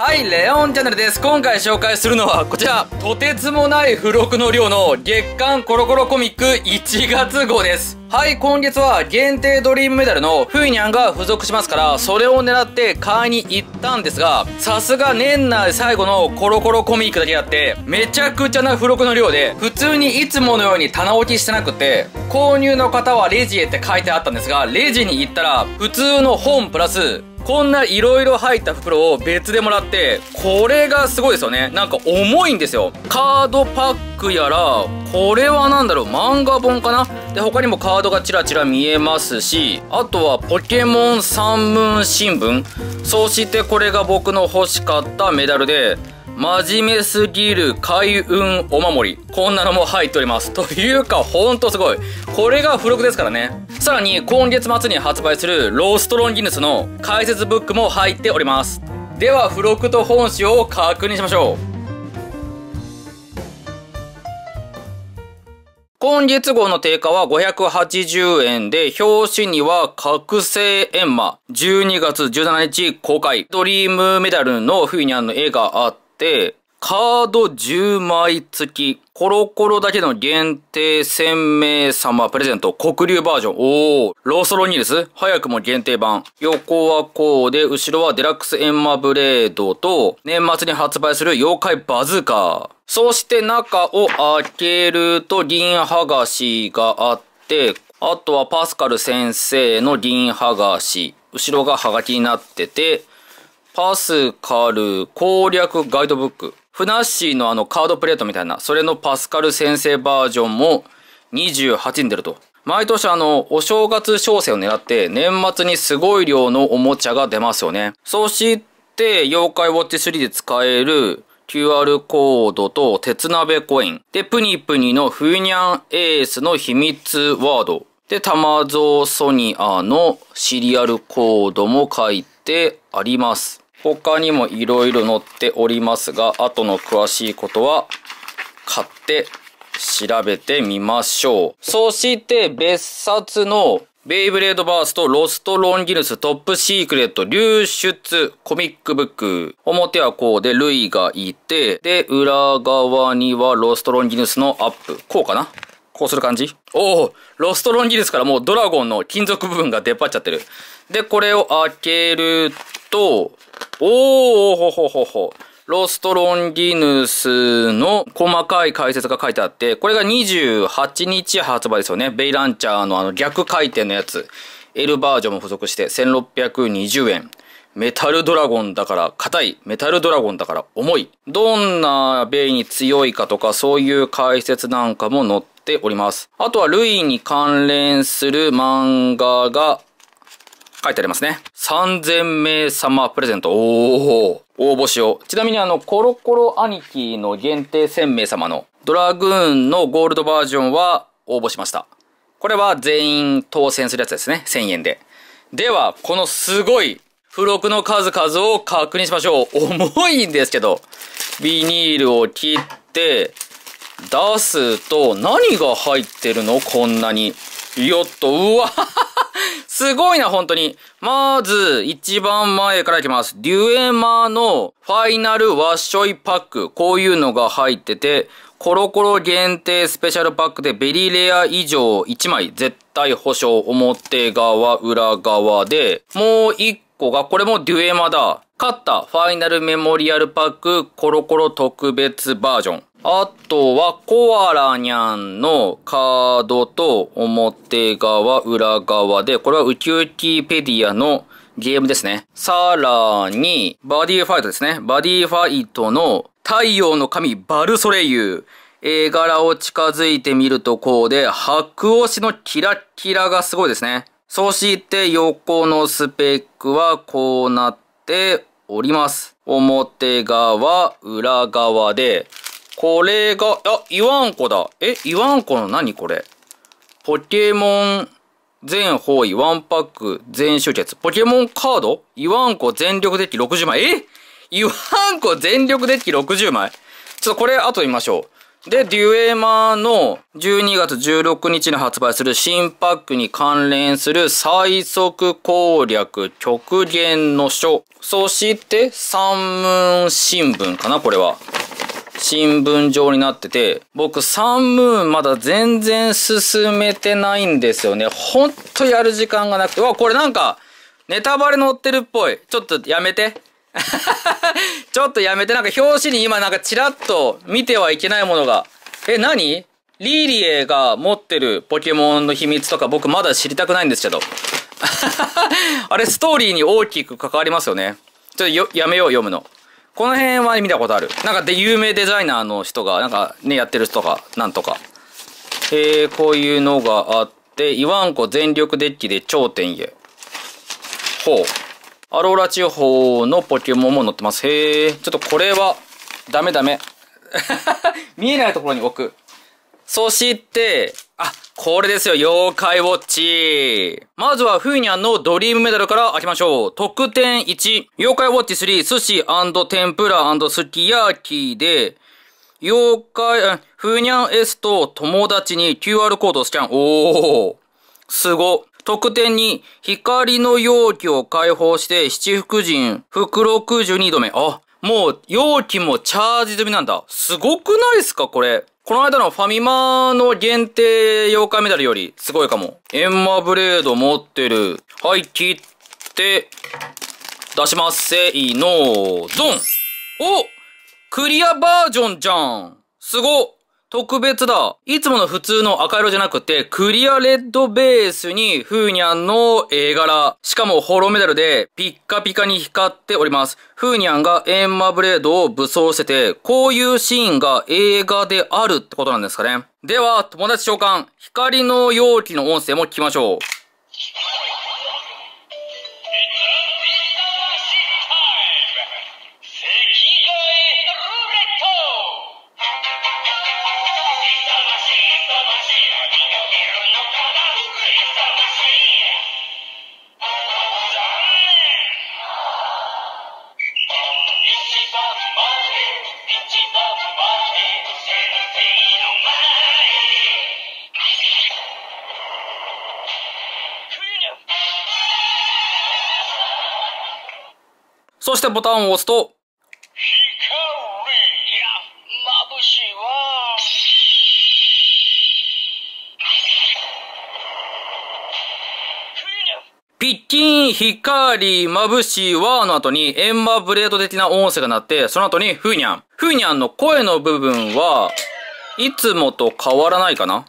はい、レオンチャンネルです。今回紹介するのはこちら、とてつもない付録の量の月刊コロコロコミック1月号です。はい、今月は限定ドリームメダルのフイニャンが付属しますから、それを狙って買いに行ったんですが、さすが年内最後のコロコロコミックだけあって、めちゃくちゃな付録の量で、普通にいつものように棚置きしてなくて、購入の方はレジへって書いてあったんですが、レジに行ったら、普通の本プラス、こんないろいろ入った袋を別でもらって、これがすごいですよね。なんか重いんですよ。カードパックやら、これは何だろう、漫画本かなで、他にもカードがちらちら見えますし、あとはポケモン三文新聞。そしてこれが僕の欲しかったメダルで、真面目すぎる開運お守り。こんなのも入っております。というか、ほんとすごい。これが付録ですからね。さらに、今月末に発売するローストロンギヌスの解説ブックも入っております。では、付録と本紙を確認しましょう。今月号の定価は580円で、表紙には覚醒ンマ。12月17日公開、ドリームメダルのフィニャンの絵があって、、カード10枚付き、コロコロだけの限定1000名様プレゼント、黒竜バージョン。おー、ローソロニです。早くも限定版。横はこうで、後ろはデラックスエンマブレードと、年末に発売する妖怪バズーカー。そして中を開けると銀剥がしがあって、あとはパスカル先生の銀剥がし。後ろがハガキになってて、パスカル攻略ガイドブック。ふなっしーのあのカードプレートみたいな、それのパスカル先生バージョンも28に出ると。毎年あの、お正月商戦を狙って年末にすごい量のおもちゃが出ますよね。そして、妖怪ウォッチ3で使える QR コードと鉄鍋コイン。で、プニプニのフーニャンエースの秘密ワード。で、タマゾーソニアのシリアルコードも書いてあります。他にもいろいろ載っておりますが、後の詳しいことは買って調べてみましょう。そして別冊のベイブレードバースとロストロンギヌストップシークレット流出コミックブック。表はこうで、ルイがいて、で、裏側にはロストロンギヌスのアップ。こうかなこうする感じおおロストロンギヌスからもうドラゴンの金属部分が出っ張っちゃってる。で、これを開けると、おー、ほほほほ。ロストロンギヌスの細かい解説が書いてあって、これが28日発売ですよね。ベイランチャーのあの逆回転のやつ。L バージョンも付属して1620円。メタルドラゴンだから硬い。メタルドラゴンだから重い。どんなベイに強いかとか、そういう解説なんかも載っております。あとはルイに関連する漫画が書いてありますね。3000名様プレゼント。おー。応募しよう。ちなみにあの、コロコロ兄貴の限定1000名様のドラグーンのゴールドバージョンは応募しました。これは全員当選するやつですね。1000円で。では、このすごい付録の数々を確認しましょう。重いんですけど。ビニールを切って、出すと何が入ってるのこんなに。よっと、うわ すごいな、本当に。まず、一番前からいきます。デュエマのファイナルワッショイパック。こういうのが入ってて、コロコロ限定スペシャルパックでベリーレア以上1枚、絶対保証、表側、裏側で、もう1個が、これもデュエマだ。勝ったファイナルメモリアルパックコロコロ特別バージョン。あとは、コアラニャンのカードと表側、裏側で、これはウキウキペディアのゲームですね。さらに、バディファイトですね。バディファイトの太陽の神バルソレイユ。絵柄を近づいてみるとこうで、白押しのキラキラがすごいですね。そして横のスペックはこうなっております。表側、裏側で、これが、あ、イワンコだ。え、イワンコの何これポケモン全方位ワンパック全集結。ポケモンカードイワンコ全力デッキ60枚。えイワンコ全力デッキ60枚ちょっとこれ後で見ましょう。で、デュエマーの12月16日に発売する新パックに関連する最速攻略極限の書。そして、三文新聞かなこれは。新聞状になってて、僕サンムーンまだ全然進めてないんですよね。ほんとやる時間がなくて。わ、これなんか、ネタバレ載ってるっぽい。ちょっとやめて。ちょっとやめて。なんか表紙に今なんかチラッと見てはいけないものが。え、何リーリエが持ってるポケモンの秘密とか僕まだ知りたくないんですけど。あれストーリーに大きく関わりますよね。ちょっとやめよう読むの。この辺は見たことある。なんかで、有名デザイナーの人が、なんかね、やってる人が、なんとか。えー、こういうのがあって、イワンコ全力デッキで頂点へ。ほう。アローラ地方のポケモンも載ってます。へえ、ちょっとこれは、ダメダメ。見えないところに置く。そして、あ、これですよ、妖怪ウォッチ。まずは、フーニャンのドリームメダルから開きましょう。特典1、妖怪ウォッチ3、寿司天ぷらすき焼きで、妖怪、フーニャン S と友達に QR コードスキャン。おー、すご。特典に、光の容器を解放して、七福神、袋十二度目。あ、もう、容器もチャージ済みなんだ。すごくないっすか、これ。この間のファミマの限定妖怪メダルよりすごいかも。エンマブレード持ってる。はい、切って、出します。せーの、ドンおクリアバージョンじゃんすごっ特別だ。いつもの普通の赤色じゃなくて、クリアレッドベースに、フーニャンの絵柄。しかも、ホロメダルで、ピッカピカに光っております。フーニャンがエンマブレードを武装してて、こういうシーンが映画であるってことなんですかね。では、友達召喚、光の容器の音声も聞きましょう。そしてボタンを押すと、ピッキーン、光、ぶしいわの後に、エンマブレード的な音声が鳴って、その後に、ふーにゃん。ふーにゃんの声の部分は、いつもと変わらないかな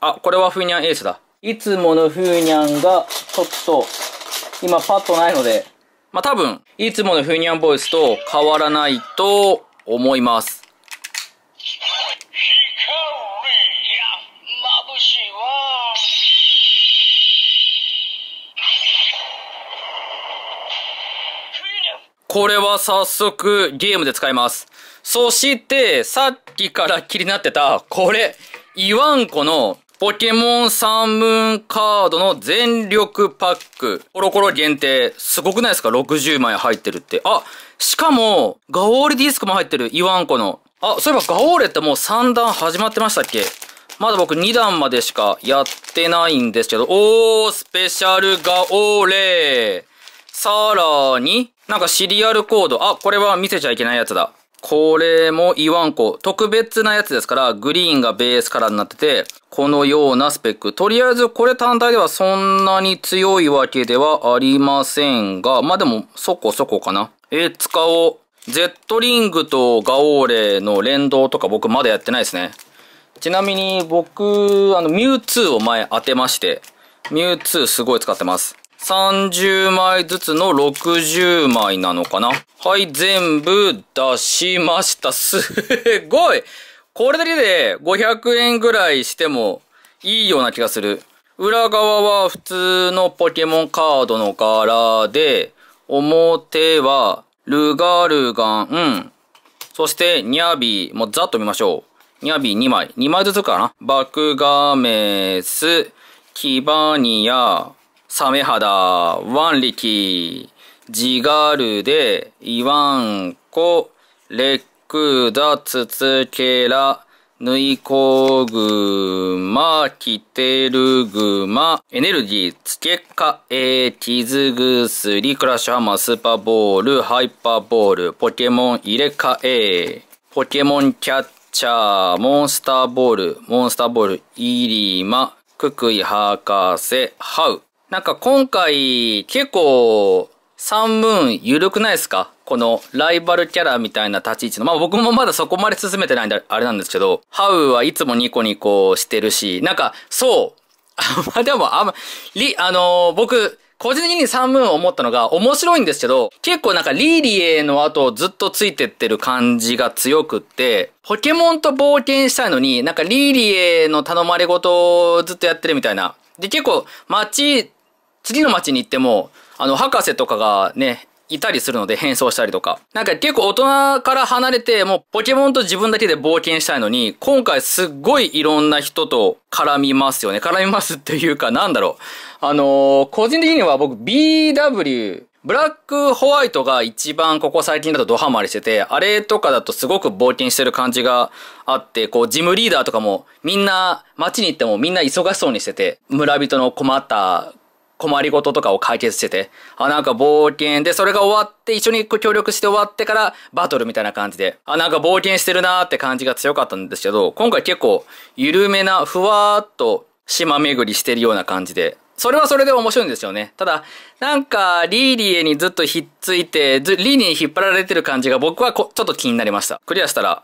あ、これはふーにゃんエースだ。いつものふーにゃんが、ちょっと、今パッとないので。まあ、多分、いつものフィニャンボイスと変わらないと思います。これは早速ゲームで使います。そして、さっきから気になってた、これ、イワンコのポケモンサンムーンカードの全力パック。コロコロ限定。すごくないですか ?60 枚入ってるって。あ、しかも、ガオーレディスクも入ってる。イワンコの。あ、そういえばガオーレってもう3段始まってましたっけまだ僕2段までしかやってないんですけど。おー、スペシャルガオーレさらに、なんかシリアルコード。あ、これは見せちゃいけないやつだ。これも言わんこ。特別なやつですから、グリーンがベースカラーになってて、このようなスペック。とりあえずこれ単体ではそんなに強いわけではありませんが、まあでもそこそこかな。え使おう。Z リングとガオーレの連動とか僕まだやってないですね。ちなみに僕、あの、ミュウツーを前当てまして、ミュウツーすごい使ってます。30枚ずつの60枚なのかなはい、全部出しました。すごいこれだけで500円ぐらいしてもいいような気がする。裏側は普通のポケモンカードの柄で、表はルガルガン、うん、そしてニャビー、もうざっと見ましょう。ニャビー2枚。2枚ずつかな。バクガメス、キバニア、サメ肌、ワンリキ、ジガルで、イワンコ、レックダ、ツツケラ、ぬいこぐま、きてるぐま、エネルギー、つけかえ、ズぐすり、クラッシュハマスーパーボール、ハイパーボール、ポケモン入れ替え、ポケモンキャッチャー、モンスターボール、モンスターボール、イリマ、ククイ博士、ハウ、なんか今回結構三分緩くないですかこのライバルキャラみたいな立ち位置の。まあ僕もまだそこまで進めてないんであれなんですけど、ハウはいつもニコニコしてるし、なんかそう。まあでもあんま、り、あのー、僕、個人的に三分思ったのが面白いんですけど、結構なんかリーリエの後ずっとついてってる感じが強くって、ポケモンと冒険したいのに、なんかリーリエの頼まれ事をずっとやってるみたいな。で、結構街次の町に行っても、あの、博士とかがね、いたりするので変装したりとか。なんか結構大人から離れて、もうポケモンと自分だけで冒険したいのに、今回すっごいいろんな人と絡みますよね。絡みますっていうかなんだろう。あのー、個人的には僕 BW、ブラックホワイトが一番ここ最近だとドハマりしてて、あれとかだとすごく冒険してる感じがあって、こう、ジムリーダーとかもみんな街に行ってもみんな忙しそうにしてて、村人の困った困りごととかを解決してて、あ、なんか冒険で、それが終わって、一緒に協力して終わってからバトルみたいな感じで、あ、なんか冒険してるなーって感じが強かったんですけど、今回結構緩めな、ふわーっと島巡りしてるような感じで、それはそれで面白いんですよね。ただ、なんか、リーリエにずっとひっついて、リーリに引っ張られてる感じが僕はちょっと気になりました。クリアしたら、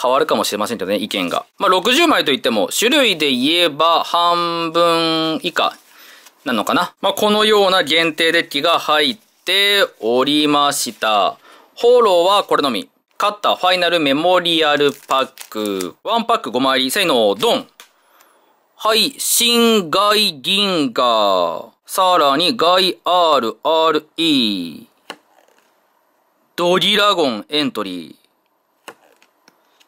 変わるかもしれませんけどね、意見が。まあ、60枚といっても、種類で言えば半分以下なのかな。まあ、このような限定デッキが入っておりました。ホローはこれのみ。勝ったファイナルメモリアルパック。ワンパック5枚入り。せーの、ドンはい、新外銀河。さらに外 RRE。ドギラゴンエントリー。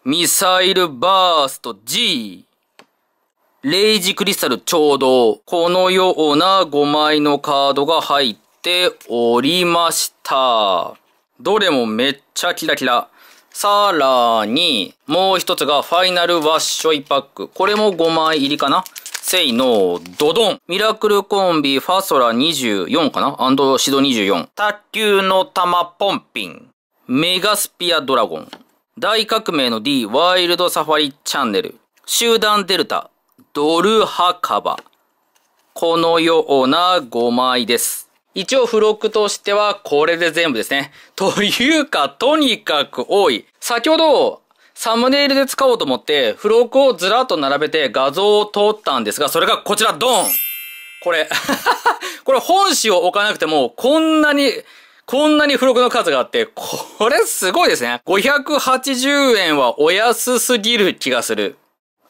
ミサイルバースト G。レイジクリスタルちょうど、このような5枚のカードが入っておりました。どれもめっちゃキラキラ。さらに、もう一つがファイナルワッショイパック。これも5枚入りかなせいのドドンミラクルコンビファソラ24かなアンドシド24。卓球の玉ポンピン。メガスピアドラゴン。大革命の D ワイルドサファリチャンネル。集団デルタ。ドル墓場。このような5枚です。一応付録としてはこれで全部ですね。というか、とにかく多い。先ほど、サムネイルで使おうと思って、付録をずらっと並べて画像を撮ったんですが、それがこちら、ドンこれ これ本紙を置かなくても、こんなに、こんなに付録の数があって、これすごいですね。580円はお安すぎる気がする。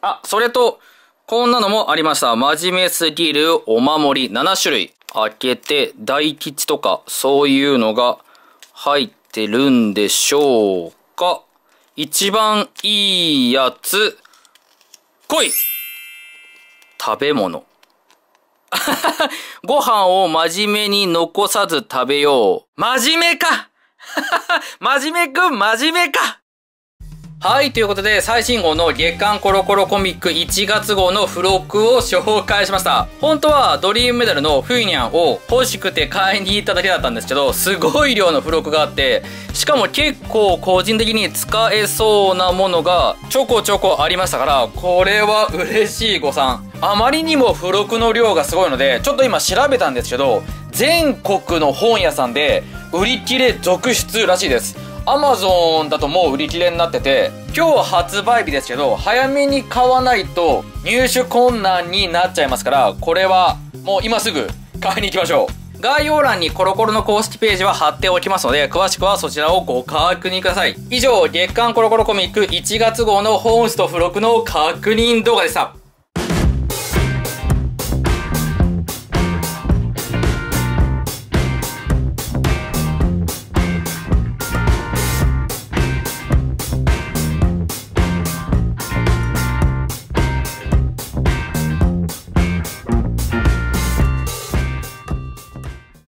あ、それと、こんなのもありました。真面目すぎるお守り7種類。開けて、大吉とか、そういうのが入ってるんでしょうか。一番いいやつ、来い食べ物。ご飯を真面目に残さず食べよう。真面目か 真面目くん真面目かはい、ということで、最新号の月刊コロコロコミック1月号の付録を紹介しました。本当はドリームメダルのフィニャンを欲しくて買いに行っただけだったんですけど、すごい量の付録があって、しかも結構個人的に使えそうなものがちょこちょこありましたから、これは嬉しい誤算。あまりにも付録の量がすごいので、ちょっと今調べたんですけど、全国の本屋さんで売り切れ続出らしいです。アマゾンだともう売り切れになってて、今日発売日ですけど、早めに買わないと入手困難になっちゃいますから、これはもう今すぐ買いに行きましょう。概要欄にコロコロの公式ページは貼っておきますので、詳しくはそちらをご確認ください。以上、月刊コロコロコミック1月号の本質と付録の確認動画でした。